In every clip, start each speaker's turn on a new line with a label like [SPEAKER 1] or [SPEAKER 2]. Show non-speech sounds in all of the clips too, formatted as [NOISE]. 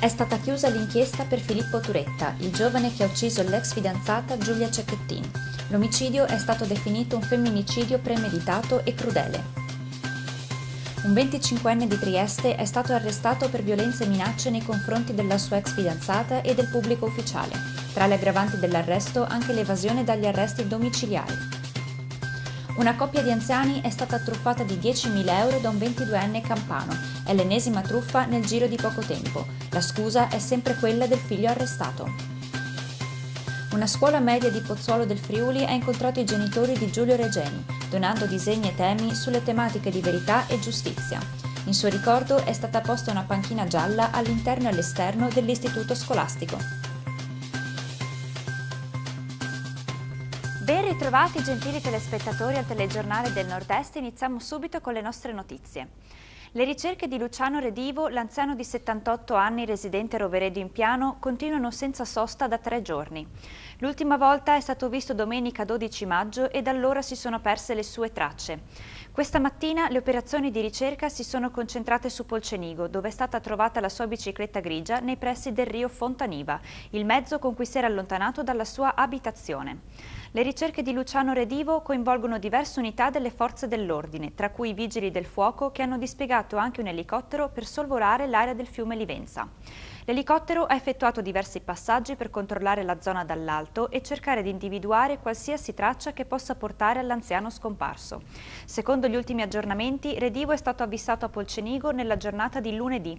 [SPEAKER 1] È stata chiusa l'inchiesta per Filippo Turetta, il giovane che ha ucciso l'ex fidanzata Giulia Cecchettin. L'omicidio è stato definito un femminicidio premeditato e crudele. Un 25enne di Trieste è stato arrestato per violenze e minacce nei confronti della sua ex fidanzata e del pubblico ufficiale. Tra le aggravanti dell'arresto anche l'evasione dagli arresti domiciliari. Una coppia di anziani è stata truffata di 10.000 euro da un 22enne campano. È l'ennesima truffa nel giro di poco tempo. La scusa è sempre quella del figlio arrestato. Una scuola media di Pozzuolo del Friuli ha incontrato i genitori di Giulio Regeni, donando disegni e temi sulle tematiche di verità e giustizia. In suo ricordo è stata posta una panchina gialla all'interno e all'esterno dell'istituto scolastico. ritrovati gentili telespettatori al telegiornale del Nord-Est, iniziamo subito con le nostre notizie. Le ricerche di Luciano Redivo, l'anziano di 78 anni residente a Roveredo in Piano, continuano senza sosta da tre giorni. L'ultima volta è stato visto domenica 12 maggio e da allora si sono perse le sue tracce. Questa mattina le operazioni di ricerca si sono concentrate su Polcenigo, dove è stata trovata la sua bicicletta grigia nei pressi del rio Fontaniva, il mezzo con cui si era allontanato dalla sua abitazione. Le ricerche di Luciano Redivo coinvolgono diverse unità delle forze dell'ordine, tra cui i vigili del fuoco che hanno dispiegato anche un elicottero per sorvolare l'area del fiume Livenza. L'elicottero ha effettuato diversi passaggi per controllare la zona dall'alto e cercare di individuare qualsiasi traccia che possa portare all'anziano scomparso. Secondo gli ultimi aggiornamenti, Redivo è stato avvistato a Polcenigo nella giornata di lunedì.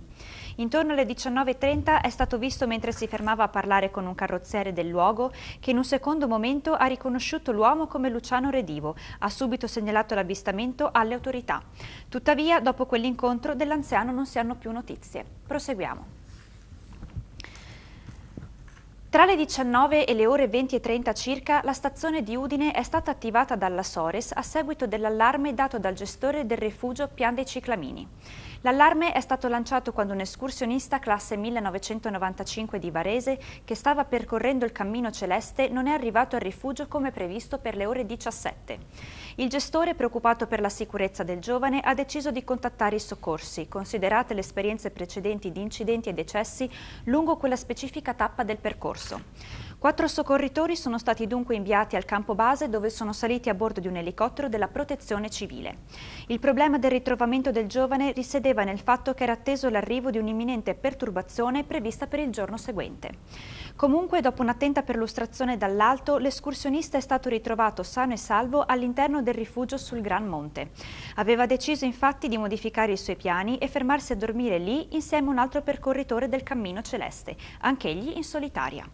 [SPEAKER 1] Intorno alle 19.30 è stato visto mentre si fermava a parlare con un carrozziere del luogo che in un secondo momento ha riconosciuto l'uomo come Luciano Redivo. Ha subito segnalato l'avvistamento alle autorità. Tuttavia, dopo quell'incontro, dell'anziano non si hanno più notizie. Proseguiamo. Tra le 19 e le ore 20.30 circa, la stazione di Udine è stata attivata dalla Sores a seguito dell'allarme dato dal gestore del rifugio Pian dei Ciclamini. L'allarme è stato lanciato quando un escursionista classe 1995 di Varese, che stava percorrendo il Cammino Celeste, non è arrivato al rifugio come previsto per le ore 17. Il gestore, preoccupato per la sicurezza del giovane, ha deciso di contattare i soccorsi, considerate le esperienze precedenti di incidenti e decessi lungo quella specifica tappa del percorso. Quattro soccorritori sono stati dunque inviati al campo base dove sono saliti a bordo di un elicottero della protezione civile. Il problema del ritrovamento del giovane risiedeva nel fatto che era atteso l'arrivo di un'imminente perturbazione prevista per il giorno seguente. Comunque, dopo un'attenta perlustrazione dall'alto, l'escursionista è stato ritrovato sano e salvo all'interno del rifugio sul Gran Monte. Aveva deciso infatti di modificare i suoi piani e fermarsi a dormire lì insieme a un altro percorritore del Cammino Celeste, anch'egli in solitaria.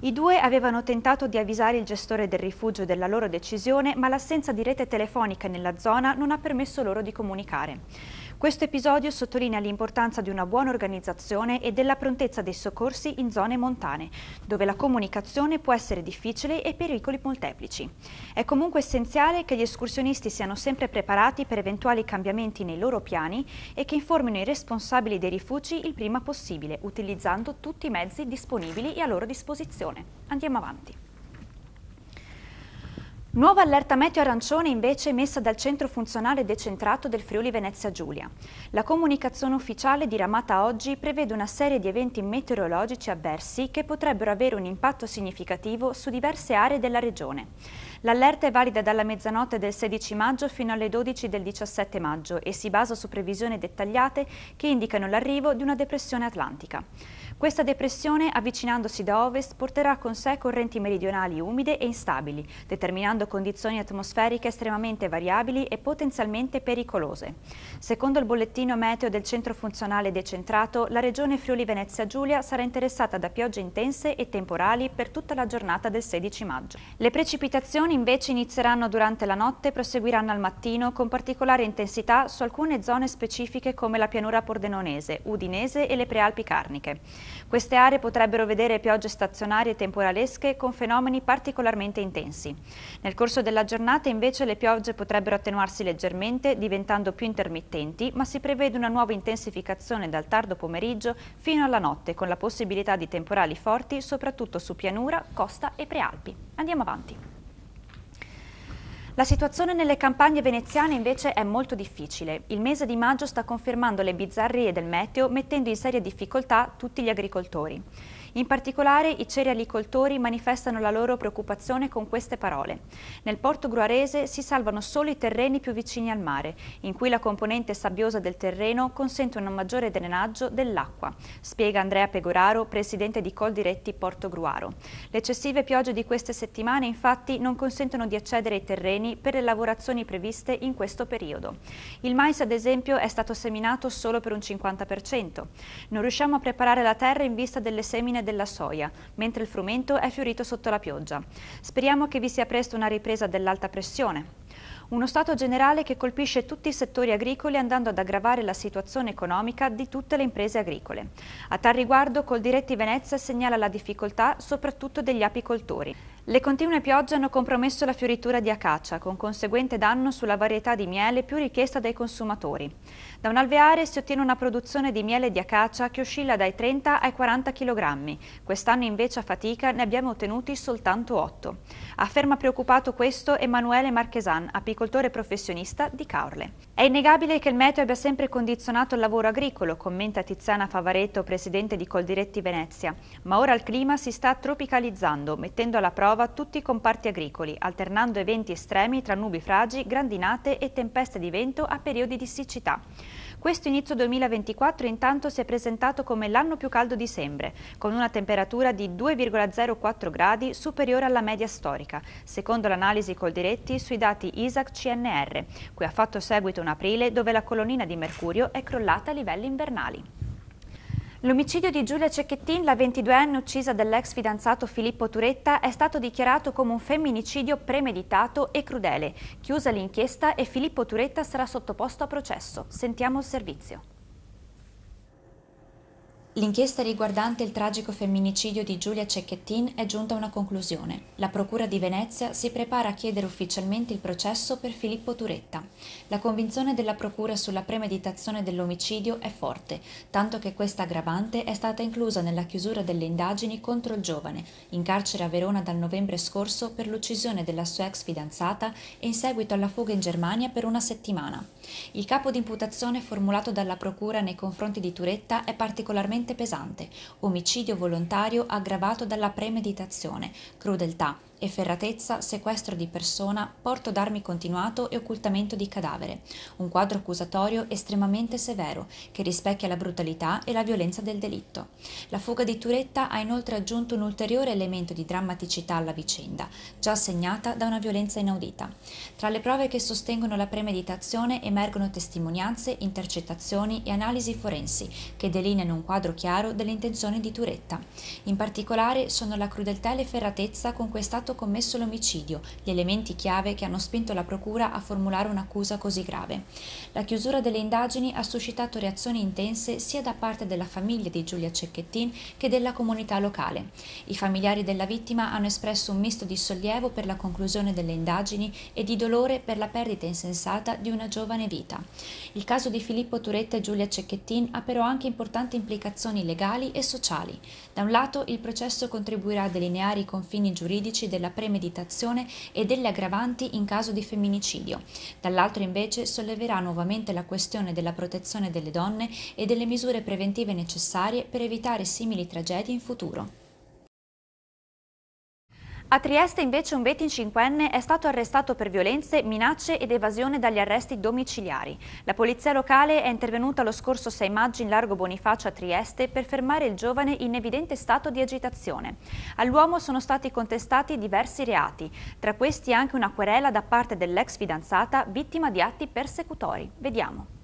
[SPEAKER 1] I due avevano tentato di avvisare il gestore del rifugio della loro decisione, ma l'assenza di rete telefonica nella zona non ha permesso loro di comunicare. Questo episodio sottolinea l'importanza di una buona organizzazione e della prontezza dei soccorsi in zone montane, dove la comunicazione può essere difficile e pericoli molteplici. È comunque essenziale che gli escursionisti siano sempre preparati per eventuali cambiamenti nei loro piani e che informino i responsabili dei rifugi il prima possibile, utilizzando tutti i mezzi disponibili e a loro disposizione. Andiamo avanti. Nuova allerta meteo arancione invece emessa dal centro funzionale decentrato del Friuli Venezia Giulia. La comunicazione ufficiale diramata oggi prevede una serie di eventi meteorologici avversi che potrebbero avere un impatto significativo su diverse aree della regione. L'allerta è valida dalla mezzanotte del 16 maggio fino alle 12 del 17 maggio e si basa su previsioni dettagliate che indicano l'arrivo di una depressione atlantica. Questa depressione, avvicinandosi da ovest, porterà con sé correnti meridionali umide e instabili, determinando condizioni atmosferiche estremamente variabili e potenzialmente pericolose. Secondo il bollettino meteo del Centro Funzionale Decentrato, la regione Friuli-Venezia Giulia sarà interessata da piogge intense e temporali per tutta la giornata del 16 maggio. Le precipitazioni invece inizieranno durante la notte e proseguiranno al mattino con particolare intensità su alcune zone specifiche come la pianura pordenonese, udinese e le prealpi carniche. Queste aree potrebbero vedere piogge stazionarie e temporalesche con fenomeni particolarmente intensi. Nel corso della giornata invece le piogge potrebbero attenuarsi leggermente diventando più intermittenti ma si prevede una nuova intensificazione dal tardo pomeriggio fino alla notte con la possibilità di temporali forti soprattutto su pianura, costa e prealpi. Andiamo avanti. La situazione nelle campagne veneziane invece è molto difficile. Il mese di maggio sta confermando le bizzarrie del meteo mettendo in seria difficoltà tutti gli agricoltori. In particolare i cerealicoltori manifestano la loro preoccupazione con queste parole. Nel porto gruarese si salvano solo i terreni più vicini al mare, in cui la componente sabbiosa del terreno consente un maggiore drenaggio dell'acqua, spiega Andrea Pegoraro, presidente di Coldiretti Porto Gruaro. Le eccessive piogge di queste settimane infatti non consentono di accedere ai terreni per le lavorazioni previste in questo periodo. Il mais ad esempio è stato seminato solo per un 50%. Non riusciamo a preparare la terra in vista delle semine fine della soia, mentre il frumento è fiorito sotto la pioggia. Speriamo che vi sia presto una ripresa dell'alta pressione. Uno stato generale che colpisce tutti i settori agricoli andando ad aggravare la situazione economica di tutte le imprese agricole. A tal riguardo, Coldiretti Venezia segnala la difficoltà soprattutto degli apicoltori. Le continue piogge hanno compromesso la fioritura di acacia, con conseguente danno sulla varietà di miele più richiesta dai consumatori. Da un alveare si ottiene una produzione di miele di acacia che oscilla dai 30 ai 40 kg. Quest'anno invece a fatica ne abbiamo ottenuti soltanto 8. Afferma preoccupato questo Emanuele Marchesan, apicoltore professionista di Caorle. È innegabile che il meteo abbia sempre condizionato il lavoro agricolo, commenta Tiziana Favaretto, presidente di Coldiretti Venezia. Ma ora il clima si sta tropicalizzando, mettendo alla prova rinnova tutti i comparti agricoli, alternando eventi estremi tra nubi nubifragi, grandinate e tempeste di vento a periodi di siccità. Questo inizio 2024 intanto si è presentato come l'anno più caldo di sempre, con una temperatura di 2,04 gradi superiore alla media storica, secondo l'analisi Coldiretti sui dati ISAC CNR, cui ha fatto seguito un aprile dove la colonnina di mercurio è crollata a livelli invernali. L'omicidio di Giulia Cecchettin, la 22enne uccisa dell'ex fidanzato Filippo Turetta, è stato dichiarato come un femminicidio premeditato e crudele. Chiusa l'inchiesta e Filippo Turetta sarà sottoposto a processo. Sentiamo il servizio. L'inchiesta riguardante il tragico femminicidio di Giulia Cecchettin è giunta a una conclusione. La Procura di Venezia si prepara a chiedere ufficialmente il processo per Filippo Turetta. La convinzione della Procura sulla premeditazione dell'omicidio è forte, tanto che questa aggravante è stata inclusa nella chiusura delle indagini contro il giovane, in carcere a Verona dal novembre scorso per l'uccisione della sua ex fidanzata e in seguito alla fuga in Germania per una settimana. Il capo di imputazione formulato dalla Procura nei confronti di Turetta è particolarmente pesante, omicidio volontario aggravato dalla premeditazione, crudeltà, efferratezza, sequestro di persona, porto d'armi continuato e occultamento di cadavere, un quadro accusatorio estremamente severo che rispecchia la brutalità e la violenza del delitto. La fuga di Turetta ha inoltre aggiunto un ulteriore elemento di drammaticità alla vicenda, già segnata da una violenza inaudita. Tra le prove che sostengono la premeditazione emergono testimonianze, intercettazioni e analisi forensi che delineano un quadro chiaro delle intenzioni di Turetta. In particolare sono la crudeltà e l'efferratezza con cui è stato atto commesso l'omicidio, gli elementi chiave che hanno spinto la Procura a formulare un'accusa così grave. La chiusura delle indagini ha suscitato reazioni intense sia da parte della famiglia di Giulia Cecchettin che della comunità locale. I familiari della vittima hanno espresso un misto di sollievo per la conclusione delle indagini e di dolore per la perdita insensata di una giovane vita. Il caso di Filippo Turetta e Giulia Cecchettin ha però anche importanti implicazioni legali e sociali. Da un lato, il processo contribuirà a delineare i confini giuridici del della premeditazione e delle aggravanti in caso di femminicidio. Dall'altro invece solleverà nuovamente la questione della protezione delle donne e delle misure preventive necessarie per evitare simili tragedie in futuro. A Trieste invece un 25enne è stato arrestato per violenze, minacce ed evasione dagli arresti domiciliari. La polizia locale è intervenuta lo scorso 6 maggio in largo Bonifacio a Trieste per fermare il giovane in evidente stato di agitazione. All'uomo sono stati contestati diversi reati, tra questi anche una querela da parte dell'ex fidanzata vittima di atti persecutori. Vediamo.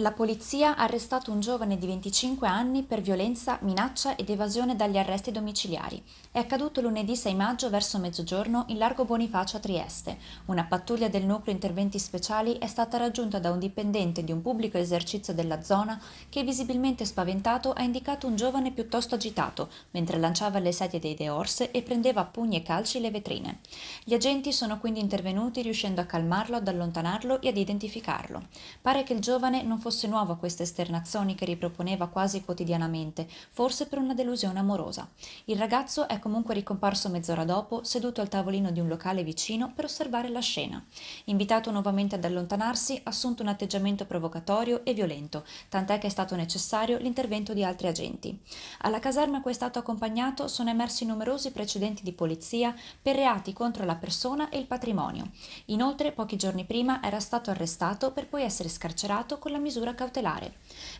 [SPEAKER 1] La polizia ha arrestato un giovane di 25 anni per violenza, minaccia ed evasione dagli arresti domiciliari. È accaduto lunedì 6 maggio verso mezzogiorno in largo Bonifacio a Trieste. Una pattuglia del nucleo interventi speciali è stata raggiunta da un dipendente di un pubblico esercizio della zona che visibilmente spaventato ha indicato un giovane piuttosto agitato mentre lanciava le sedie dei deorse e prendeva a pugni e calci le vetrine. Gli agenti sono quindi intervenuti riuscendo a calmarlo, ad allontanarlo e ad identificarlo. Pare che il giovane non fosse nuovo a queste esternazioni che riproponeva quasi quotidianamente, forse per una delusione amorosa. Il ragazzo è comunque ricomparso mezz'ora dopo, seduto al tavolino di un locale vicino per osservare la scena. Invitato nuovamente ad allontanarsi, ha assunto un atteggiamento provocatorio e violento, tant'è che è stato necessario l'intervento di altri agenti. Alla caserma a cui è stato accompagnato sono emersi numerosi precedenti di polizia per reati contro la persona e il patrimonio. Inoltre, pochi giorni prima era stato arrestato per poi essere scarcerato con la misura misura cautelare.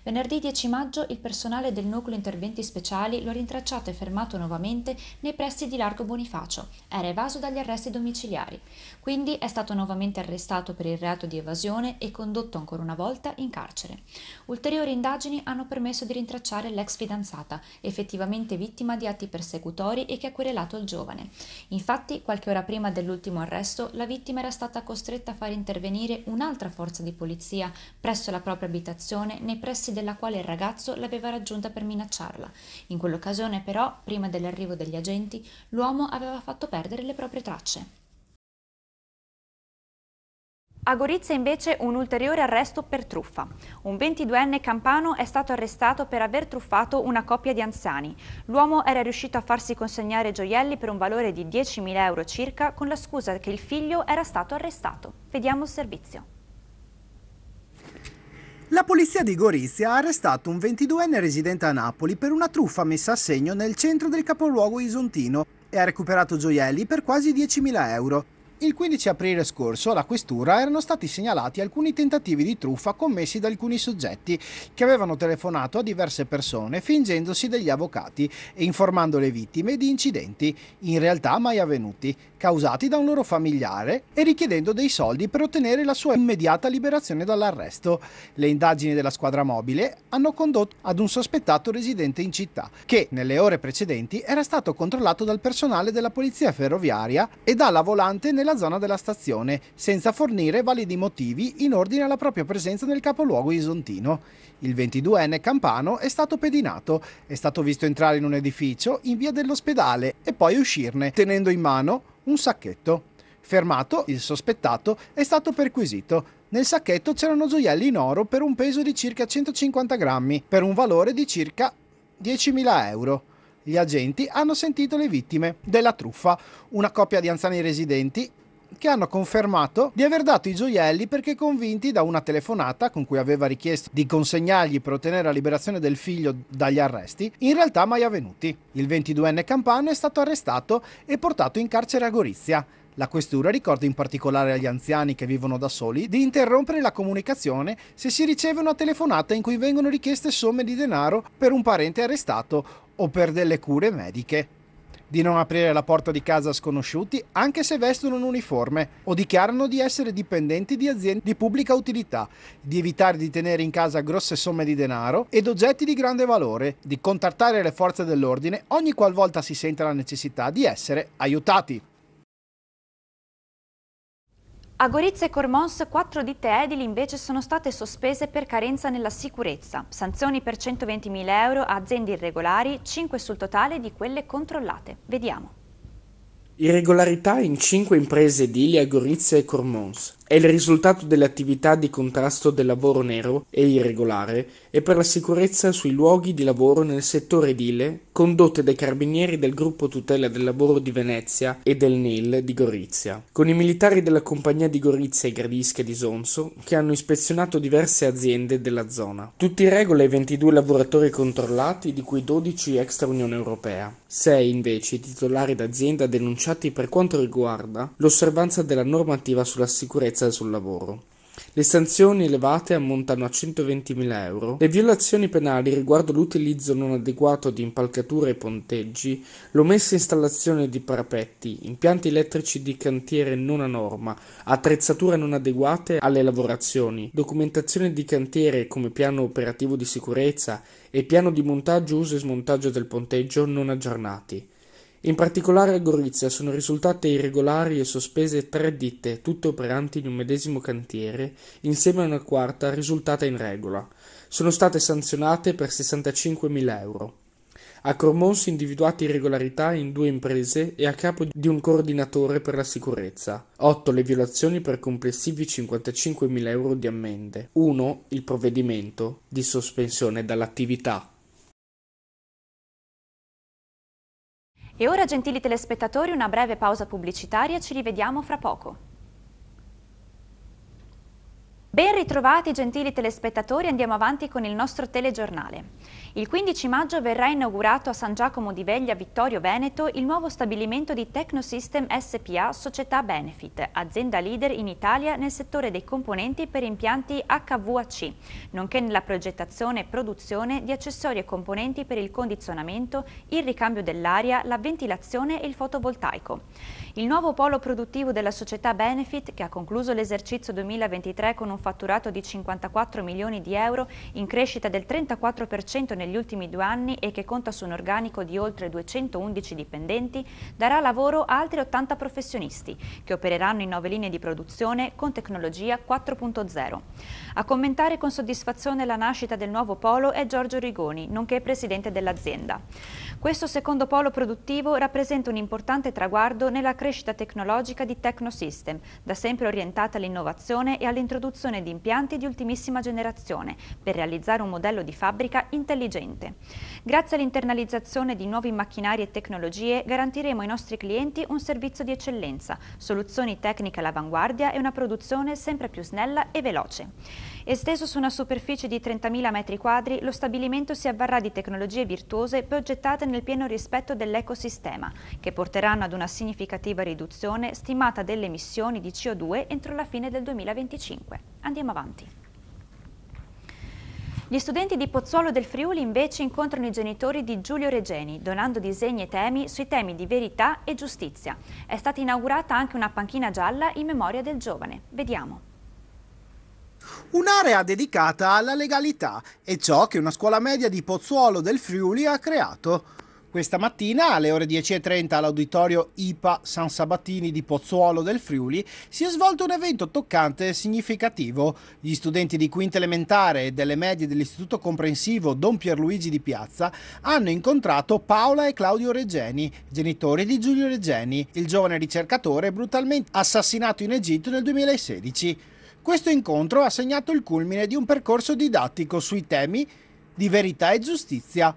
[SPEAKER 1] Venerdì 10 maggio il personale del nucleo interventi speciali lo ha rintracciato e fermato nuovamente nei pressi di Largo Bonifacio. Era evaso dagli arresti domiciliari. Quindi è stato nuovamente arrestato per il reato di evasione e condotto ancora una volta in carcere. Ulteriori indagini hanno permesso di rintracciare l'ex fidanzata, effettivamente vittima di atti persecutori e che ha querelato il giovane. Infatti, qualche ora prima dell'ultimo arresto, la vittima era stata costretta a far intervenire un'altra forza di polizia presso la propria abitazione nei pressi pressi della quale il ragazzo l'aveva raggiunta per minacciarla. In quell'occasione però, prima dell'arrivo degli agenti, l'uomo aveva fatto perdere le proprie tracce. A Gorizia invece un ulteriore arresto per truffa. Un 22enne campano è stato arrestato per aver truffato una coppia di anziani. L'uomo era riuscito a farsi consegnare gioielli per un valore di 10.000 euro circa con la scusa che il figlio era stato arrestato. Vediamo il servizio.
[SPEAKER 2] La polizia di Gorizia ha arrestato un 22enne residente a Napoli per una truffa messa a segno nel centro del capoluogo isontino e ha recuperato gioielli per quasi 10.000 euro. Il 15 aprile scorso alla questura erano stati segnalati alcuni tentativi di truffa commessi da alcuni soggetti che avevano telefonato a diverse persone fingendosi degli avvocati e informando le vittime di incidenti, in realtà mai avvenuti, causati da un loro familiare e richiedendo dei soldi per ottenere la sua immediata liberazione dall'arresto. Le indagini della squadra mobile hanno condotto ad un sospettato residente in città che nelle ore precedenti era stato controllato dal personale della polizia ferroviaria e dalla volante nel nella zona della stazione, senza fornire validi motivi in ordine alla propria presenza nel capoluogo isontino. Il 22enne Campano è stato pedinato, è stato visto entrare in un edificio in via dell'ospedale e poi uscirne, tenendo in mano un sacchetto. Fermato, il sospettato è stato perquisito. Nel sacchetto c'erano gioielli in oro per un peso di circa 150 grammi, per un valore di circa 10.000 euro gli agenti hanno sentito le vittime della truffa, una coppia di anziani residenti che hanno confermato di aver dato i gioielli perché convinti da una telefonata con cui aveva richiesto di consegnargli per ottenere la liberazione del figlio dagli arresti, in realtà mai avvenuti. Il 22enne Campano è stato arrestato e portato in carcere a Gorizia, la questura ricorda in particolare agli anziani che vivono da soli di interrompere la comunicazione se si riceve una telefonata in cui vengono richieste somme di denaro per un parente arrestato o per delle cure mediche. Di non aprire la porta di casa a sconosciuti anche se vestono un uniforme o dichiarano di essere dipendenti di aziende di pubblica utilità, di evitare di tenere in casa grosse somme di denaro ed oggetti di grande valore, di contattare le forze dell'ordine ogni qualvolta si senta la necessità di essere aiutati.
[SPEAKER 1] A Gorizia e Cormons quattro ditte edili invece sono state sospese per carenza nella sicurezza. Sanzioni per 120.000 euro a aziende irregolari, 5 sul totale di quelle controllate. Vediamo.
[SPEAKER 3] Irregolarità in cinque imprese edili a Gorizia e Cormons è il risultato delle attività di contrasto del lavoro nero e irregolare e per la sicurezza sui luoghi di lavoro nel settore edile condotte dai carabinieri del gruppo tutela del lavoro di Venezia e del NIL di Gorizia, con i militari della compagnia di Gorizia e Gradisca di Sonso che hanno ispezionato diverse aziende della zona. Tutti in regola i 22 lavoratori controllati, di cui 12 extra Unione Europea, 6 invece titolari d'azienda denunciati associati per quanto riguarda l'osservanza della normativa sulla sicurezza sul lavoro. Le sanzioni elevate ammontano a 120.000 euro. Le violazioni penali riguardo l'utilizzo non adeguato di impalcature e ponteggi, l'omessa installazione di parapetti, impianti elettrici di cantiere non a norma, attrezzature non adeguate alle lavorazioni, documentazione di cantiere come piano operativo di sicurezza e piano di montaggio, uso e smontaggio del ponteggio non aggiornati in particolare a Gorizia sono risultate irregolari e sospese tre ditte, tutte operanti in un medesimo cantiere, insieme a una quarta risultata in regola. Sono state sanzionate per 65.000 euro. A Cremon individuate irregolarità in due imprese e a capo di un coordinatore per la sicurezza. 8 le violazioni per complessivi 55.000 euro di ammende. 1 il provvedimento di sospensione dall'attività.
[SPEAKER 1] E ora, gentili telespettatori, una breve pausa pubblicitaria, ci rivediamo fra poco. Ben ritrovati, gentili telespettatori, andiamo avanti con il nostro telegiornale. Il 15 maggio verrà inaugurato a San Giacomo di Veglia Vittorio Veneto il nuovo stabilimento di Technosystem SPA Società Benefit, azienda leader in Italia nel settore dei componenti per impianti HVAC, nonché nella progettazione e produzione di accessori e componenti per il condizionamento, il ricambio dell'aria, la ventilazione e il fotovoltaico. Il nuovo polo produttivo della società Benefit, che ha concluso l'esercizio 2023 con un fatturato di 54 milioni di euro, in crescita del 34% nel negli ultimi due anni e che conta su un organico di oltre 211 dipendenti, darà lavoro a altri 80 professionisti che opereranno in nove linee di produzione con tecnologia 4.0. A commentare con soddisfazione la nascita del nuovo polo è Giorgio Rigoni, nonché presidente dell'azienda. Questo secondo polo produttivo rappresenta un importante traguardo nella crescita tecnologica di Tecnosystem, da sempre orientata all'innovazione e all'introduzione di impianti di ultimissima generazione per realizzare un modello di fabbrica intelligente. Grazie all'internalizzazione di nuovi macchinari e tecnologie garantiremo ai nostri clienti un servizio di eccellenza, soluzioni tecniche all'avanguardia e una produzione sempre più snella e veloce. Esteso su una superficie di 30.000 m2, lo stabilimento si avvarrà di tecnologie virtuose progettate nel pieno rispetto dell'ecosistema, che porteranno ad una significativa riduzione stimata delle emissioni di CO2 entro la fine del 2025. Andiamo avanti. Gli studenti di Pozzuolo del Friuli invece incontrano i genitori di Giulio Regeni, donando disegni e temi sui temi di verità e giustizia. È stata inaugurata anche una panchina gialla in memoria del giovane. Vediamo
[SPEAKER 2] un'area dedicata alla legalità e ciò che una scuola media di Pozzuolo del Friuli ha creato. Questa mattina alle ore 10.30 all'auditorio IPA San Sabatini di Pozzuolo del Friuli si è svolto un evento toccante e significativo. Gli studenti di quinta elementare e delle medie dell'Istituto Comprensivo Don Pierluigi di Piazza hanno incontrato Paola e Claudio Regeni, genitori di Giulio Regeni, il giovane ricercatore brutalmente assassinato in Egitto nel 2016. Questo incontro ha segnato il culmine di un percorso didattico sui temi di verità e giustizia,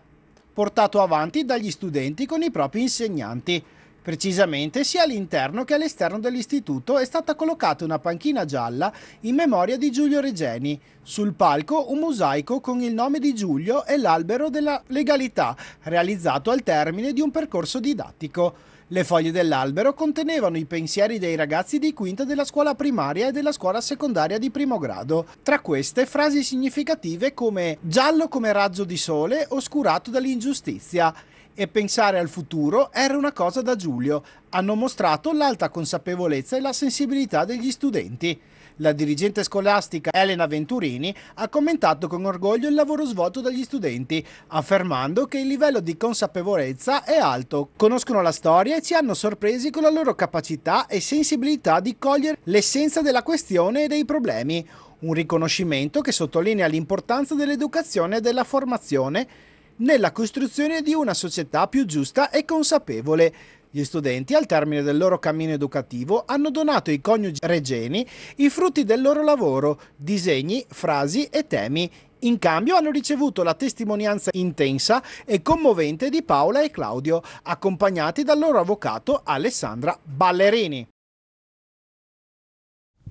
[SPEAKER 2] portato avanti dagli studenti con i propri insegnanti. Precisamente sia all'interno che all'esterno dell'istituto è stata collocata una panchina gialla in memoria di Giulio Regeni. Sul palco un mosaico con il nome di Giulio e l'albero della legalità, realizzato al termine di un percorso didattico. Le foglie dell'albero contenevano i pensieri dei ragazzi di quinta della scuola primaria e della scuola secondaria di primo grado. Tra queste frasi significative come giallo come raggio di sole oscurato dall'ingiustizia e pensare al futuro era una cosa da Giulio. Hanno mostrato l'alta consapevolezza e la sensibilità degli studenti. La dirigente scolastica Elena Venturini ha commentato con orgoglio il lavoro svolto dagli studenti, affermando che il livello di consapevolezza è alto, conoscono la storia e ci hanno sorpresi con la loro capacità e sensibilità di cogliere l'essenza della questione e dei problemi, un riconoscimento che sottolinea l'importanza dell'educazione e della formazione nella costruzione di una società più giusta e consapevole, gli studenti, al termine del loro cammino educativo, hanno donato ai coniugi regeni i frutti del loro lavoro, disegni, frasi e temi. In cambio hanno ricevuto la testimonianza intensa e commovente di Paola e Claudio, accompagnati dal loro avvocato Alessandra Ballerini.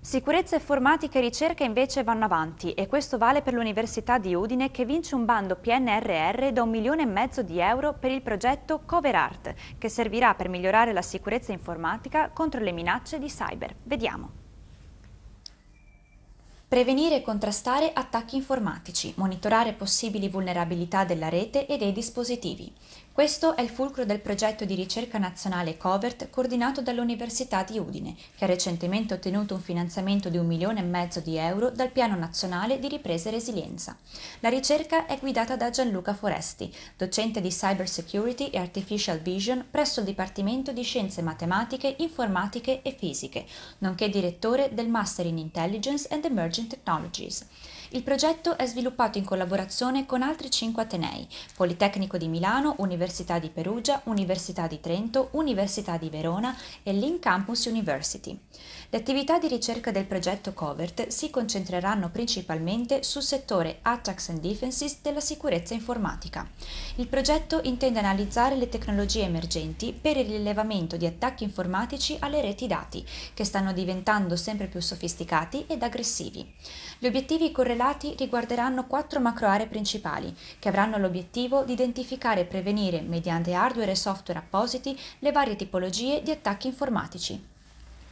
[SPEAKER 2] Sicurezza
[SPEAKER 1] informatica e ricerca invece vanno avanti e questo vale per l'Università di Udine che vince un bando PNRR da un milione e mezzo di euro per il progetto CoverArt che servirà per migliorare la sicurezza informatica contro le minacce di cyber. Vediamo. Prevenire e contrastare attacchi informatici, monitorare possibili vulnerabilità della rete e dei dispositivi. Questo è il fulcro del progetto di ricerca nazionale Covert coordinato dall'Università di Udine, che ha recentemente ottenuto un finanziamento di un milione e mezzo di euro dal Piano Nazionale di Ripresa e Resilienza. La ricerca è guidata da Gianluca Foresti, docente di Cyber Security e Artificial Vision presso il Dipartimento di Scienze Matematiche, Informatiche e Fisiche, nonché direttore del Master in Intelligence and Emerging Technologies. Il progetto è sviluppato in collaborazione con altri cinque atenei, Politecnico di Milano, Università di Perugia, Università di Trento, Università di Verona e Link Campus University. Le attività di ricerca del progetto Covert si concentreranno principalmente sul settore Attacks and Defenses della sicurezza informatica. Il progetto intende analizzare le tecnologie emergenti per il rilevamento di attacchi informatici alle reti dati, che stanno diventando sempre più sofisticati ed aggressivi. Gli obiettivi correlati correlati riguarderanno quattro macro aree principali, che avranno l'obiettivo di identificare e prevenire, mediante hardware e software appositi, le varie tipologie di attacchi informatici.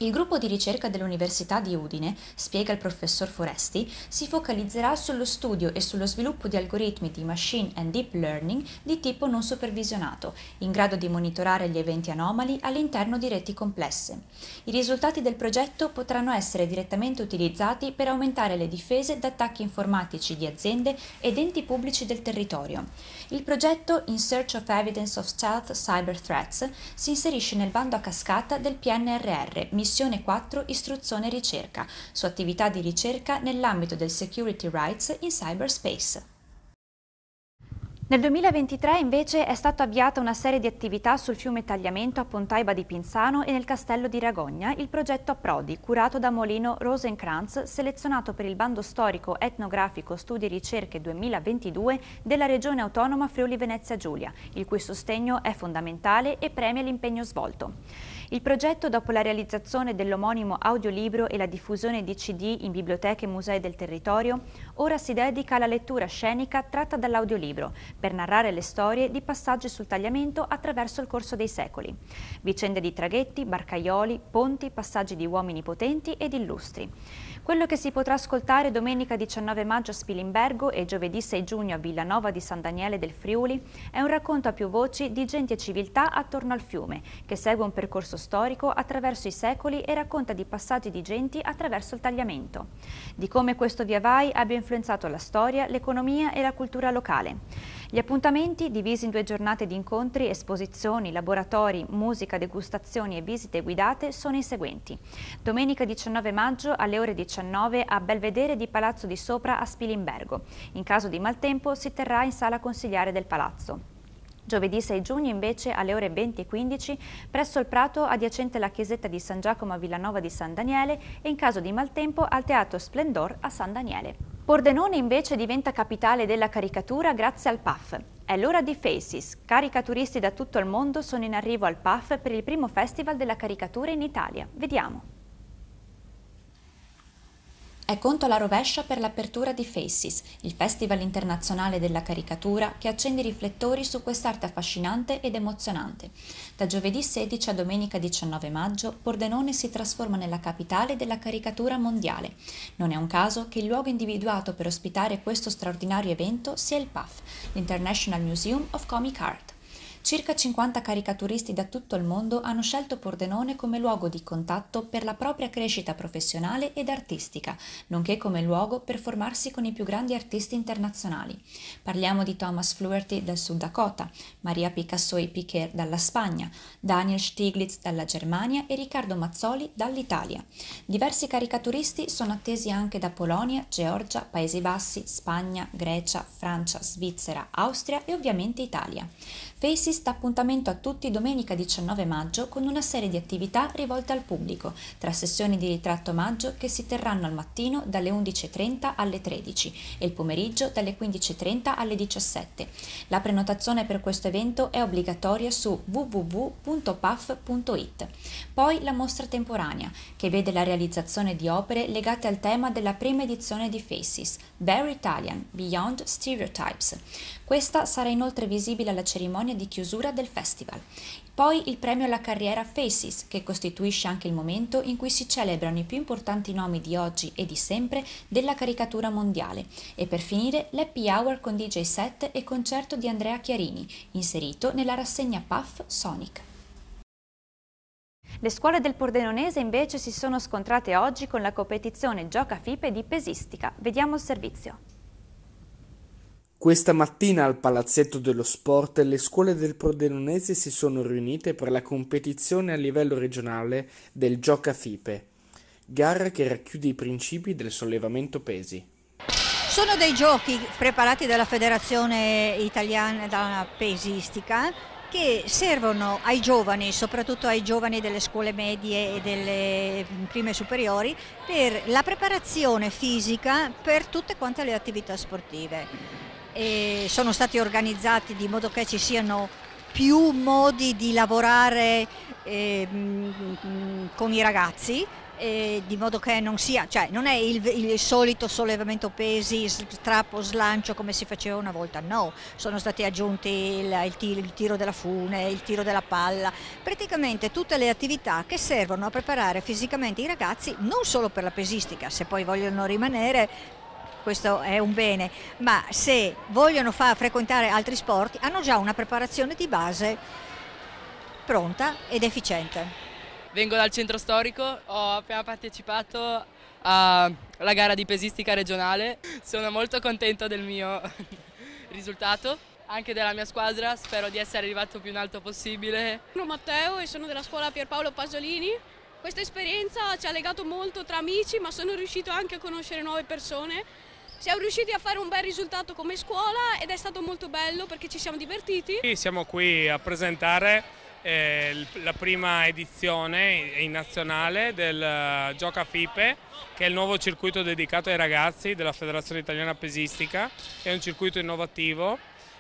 [SPEAKER 1] Il gruppo di ricerca dell'Università di Udine, spiega il professor Foresti, si focalizzerà sullo studio e sullo sviluppo di algoritmi di machine and deep learning di tipo non supervisionato, in grado di monitorare gli eventi anomali all'interno di reti complesse. I risultati del progetto potranno essere direttamente utilizzati per aumentare le difese da attacchi informatici di aziende ed enti pubblici del territorio. Il progetto In Search of Evidence of Stealth Cyber Threats si inserisce nel bando a cascata del PNRR, Missione 4 Istruzione e Ricerca, su attività di ricerca nell'ambito del Security Rights in Cyberspace. Nel 2023 invece è stata avviata una serie di attività sul fiume Tagliamento a Pontaiba di Pinzano e nel castello di Ragogna, il progetto Prodi, curato da Molino Rosenkrantz, selezionato per il bando storico etnografico Studi e Ricerche 2022 della Regione Autonoma Friuli Venezia Giulia, il cui sostegno è fondamentale e premia l'impegno svolto. Il progetto, dopo la realizzazione dell'omonimo audiolibro e la diffusione di CD in biblioteche e musei del territorio, ora si dedica alla lettura scenica tratta dall'audiolibro, per narrare le storie di passaggi sul tagliamento attraverso il corso dei secoli. Vicende di traghetti, barcaioli, ponti, passaggi di uomini potenti ed illustri. Quello che si potrà ascoltare domenica 19 maggio a Spilimbergo e giovedì 6 giugno a Villanova di San Daniele del Friuli è un racconto a più voci di gente e civiltà attorno al fiume, che segue un percorso percorso storico attraverso i secoli e racconta di passaggi di genti attraverso il tagliamento, di come questo via vai abbia influenzato la storia, l'economia e la cultura locale. Gli appuntamenti, divisi in due giornate di incontri, esposizioni, laboratori, musica, degustazioni e visite guidate, sono i seguenti. Domenica 19 maggio alle ore 19 a Belvedere di Palazzo di Sopra a Spilimbergo. In caso di maltempo si terrà in sala consigliare del Palazzo. Giovedì 6 giugno invece alle ore 20.15 presso il Prato adiacente alla chiesetta di San Giacomo a Villanova di San Daniele e in caso di maltempo al Teatro Splendor a San Daniele. Pordenone invece diventa capitale della caricatura grazie al PAF. È l'ora di Faces. Caricaturisti da tutto il mondo sono in arrivo al PAF per il primo festival della caricatura in Italia. Vediamo. È conto alla rovescia per l'apertura di Faces, il festival internazionale della caricatura che accende i riflettori su quest'arte affascinante ed emozionante. Da giovedì 16 a domenica 19 maggio, Pordenone si trasforma nella capitale della caricatura mondiale. Non è un caso che il luogo individuato per ospitare questo straordinario evento sia il PAF, l'International Museum of Comic Art. Circa 50 caricaturisti da tutto il mondo hanno scelto Pordenone come luogo di contatto per la propria crescita professionale ed artistica, nonché come luogo per formarsi con i più grandi artisti internazionali. Parliamo di Thomas Fluerty del Sud Dakota, Maria Picasso e Piquer dalla Spagna, Daniel Stiglitz dalla Germania e Riccardo Mazzoli dall'Italia. Diversi caricaturisti sono attesi anche da Polonia, Georgia, Paesi Bassi, Spagna, Grecia, Francia, Svizzera, Austria e ovviamente Italia. Faces regista appuntamento a tutti domenica 19 maggio con una serie di attività rivolte al pubblico, tra sessioni di ritratto omaggio che si terranno al mattino dalle 11.30 alle 13 e il pomeriggio dalle 15.30 alle 17. La prenotazione per questo evento è obbligatoria su www.puff.it. Poi la mostra temporanea, che vede la realizzazione di opere legate al tema della prima edizione di Faces, Very Italian, Beyond Stereotypes questa sarà inoltre visibile alla cerimonia di chiusura del festival. Poi il premio alla carriera Faces, che costituisce anche il momento in cui si celebrano i più importanti nomi di oggi e di sempre della caricatura mondiale. E per finire l'happy hour con DJ set e concerto di Andrea Chiarini, inserito nella rassegna Puff Sonic. Le scuole del Pordenonese invece si sono scontrate oggi con la competizione Gioca Fipe di pesistica. Vediamo il servizio.
[SPEAKER 3] Questa mattina al Palazzetto dello Sport le scuole del Prodenonese si sono riunite per la competizione a livello regionale del Gioca Fipe, gara che racchiude i principi del sollevamento pesi.
[SPEAKER 4] Sono dei giochi preparati dalla Federazione Italiana della Pesistica che servono ai giovani, soprattutto ai giovani delle scuole medie e delle prime superiori, per la preparazione fisica per tutte quante le attività sportive eh, sono stati organizzati di modo che ci siano più modi di lavorare eh, con i ragazzi eh, di modo che non sia, cioè non è il, il, solito sollevamento pesi, strappo, slancio come si faceva una volta, no, sono stati aggiunti il, il, il, tiro, della fune, il tiro della palla, praticamente tutte le attività che servono a preparare fisicamente i ragazzi non solo per la pesistica, se poi vogliono rimanere questo è un bene, ma se vogliono far frequentare altri sport hanno già una preparazione di base pronta ed efficiente.
[SPEAKER 3] Vengo dal centro storico, ho appena partecipato alla gara di pesistica regionale, sono molto contento del mio [LAUGHS] risultato anche della mia squadra, spero di essere arrivato più in alto possibile. Sono Matteo e sono della
[SPEAKER 2] scuola Pierpaolo Pasolini. Questa esperienza ci ha legato molto tra amici, ma sono riuscito anche a conoscere nuove persone siamo riusciti a fare un bel risultato come scuola ed è stato molto
[SPEAKER 3] bello perché ci siamo divertiti. Siamo qui a presentare eh, la prima edizione in nazionale del eh, Gioca Fipe che è il nuovo circuito dedicato ai ragazzi della Federazione Italiana Pesistica, è un circuito innovativo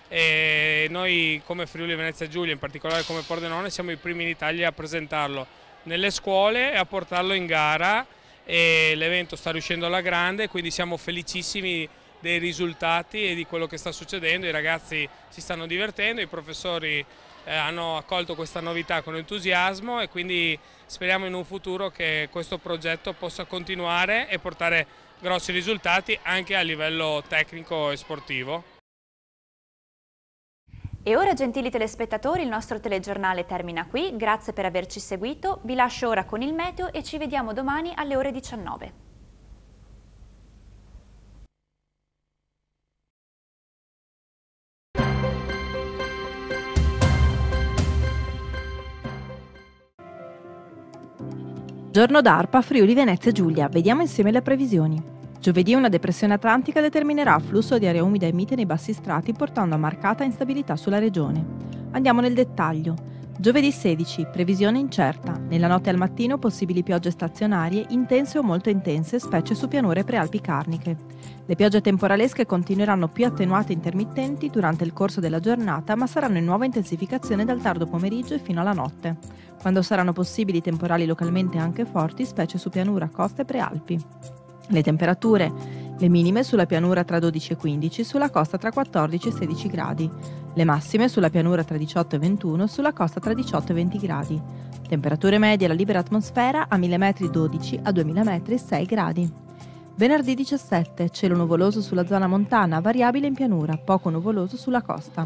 [SPEAKER 3] e noi come Friuli Venezia Giulia, in particolare come Pordenone, siamo i primi in Italia a presentarlo nelle scuole e a portarlo in gara e l'evento sta riuscendo alla grande, quindi siamo felicissimi dei risultati e di quello che sta succedendo, i ragazzi si stanno divertendo, i professori eh, hanno accolto questa novità con entusiasmo e quindi speriamo in un futuro che questo progetto possa continuare e portare grossi risultati anche a livello tecnico e sportivo.
[SPEAKER 1] E ora gentili telespettatori il nostro telegiornale termina qui, grazie per averci seguito, vi lascio ora con il meteo e ci vediamo domani alle ore 19.
[SPEAKER 5] Giorno d'ARPA Friuli Venezia e Giulia. Vediamo insieme le previsioni. Giovedì una depressione atlantica determinerà flusso di aria umida e mite nei bassi strati portando a marcata instabilità sulla regione. Andiamo nel dettaglio. Giovedì 16, previsione incerta. Nella notte al mattino possibili piogge stazionarie, intense o molto intense, specie su pianure prealpi carniche. Le piogge temporalesche continueranno più attenuate e intermittenti durante il corso della giornata, ma saranno in nuova intensificazione dal tardo pomeriggio e fino alla notte, quando saranno possibili temporali localmente anche forti, specie su pianura, coste e prealpi. Le temperature, le minime sulla pianura tra 12 e 15, sulla costa tra 14 e 16 gradi, le massime sulla pianura tra 18 e 21, sulla costa tra 18 e 20 gradi. Temperature medie alla libera atmosfera a 1000 metri 12, a 2000 metri 6 gradi. Venerdì 17, cielo nuvoloso sulla zona montana, variabile in pianura, poco nuvoloso sulla costa.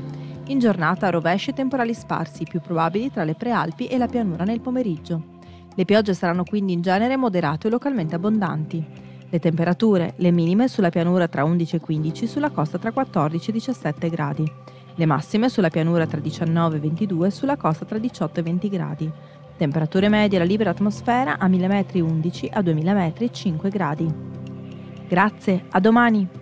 [SPEAKER 5] In giornata rovesci e temporali sparsi, più probabili tra le prealpi e la pianura nel pomeriggio. Le piogge saranno quindi in genere moderate e localmente abbondanti. Le temperature, le minime sulla pianura tra 11 e 15, sulla costa tra 14 e 17 gradi. Le massime sulla pianura tra 19 e 22, sulla costa tra 18 e 20 gradi. Temperature medie alla libera atmosfera a 1000 metri 11, a 2000 metri 5 gradi. Grazie, a domani!